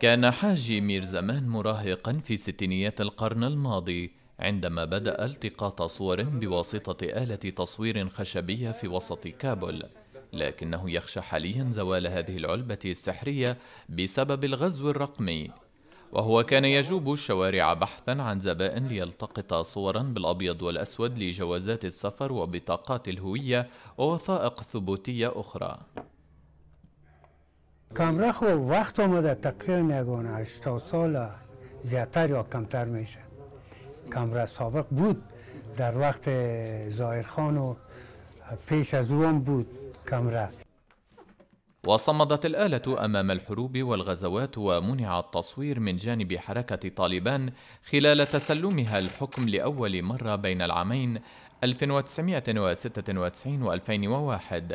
كان حاجي مير زمان مراهقا في ستينيات القرن الماضي عندما بدأ التقاط صور بواسطة آلة تصوير خشبية في وسط كابول لكنه يخشى حاليا زوال هذه العلبة السحرية بسبب الغزو الرقمي وهو كان يجوب الشوارع بحثا عن زبائن ليلتقط صورا بالأبيض والأسود لجوازات السفر وبطاقات الهوية ووثائق ثبوتية أخرى کامرا خو وقت آمده تقریبا یگانه 80 سال زیادتر یا کمتر میشه کامرا سابق بود در وقت زایر خان و پیش از اون بود کامرا وصمدت الآلة أمام الحروب والغزوات ومنع التصوير من جانب حركة طالبان خلال تسلمها الحكم لأول مرة بين العامين 1996 و 2001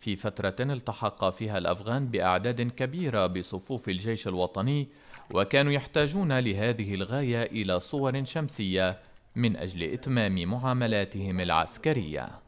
في فترة التحق فيها الأفغان بأعداد كبيرة بصفوف الجيش الوطني وكانوا يحتاجون لهذه الغاية إلى صور شمسية من أجل إتمام معاملاتهم العسكرية